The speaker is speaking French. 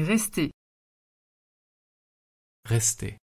Rester. Rester.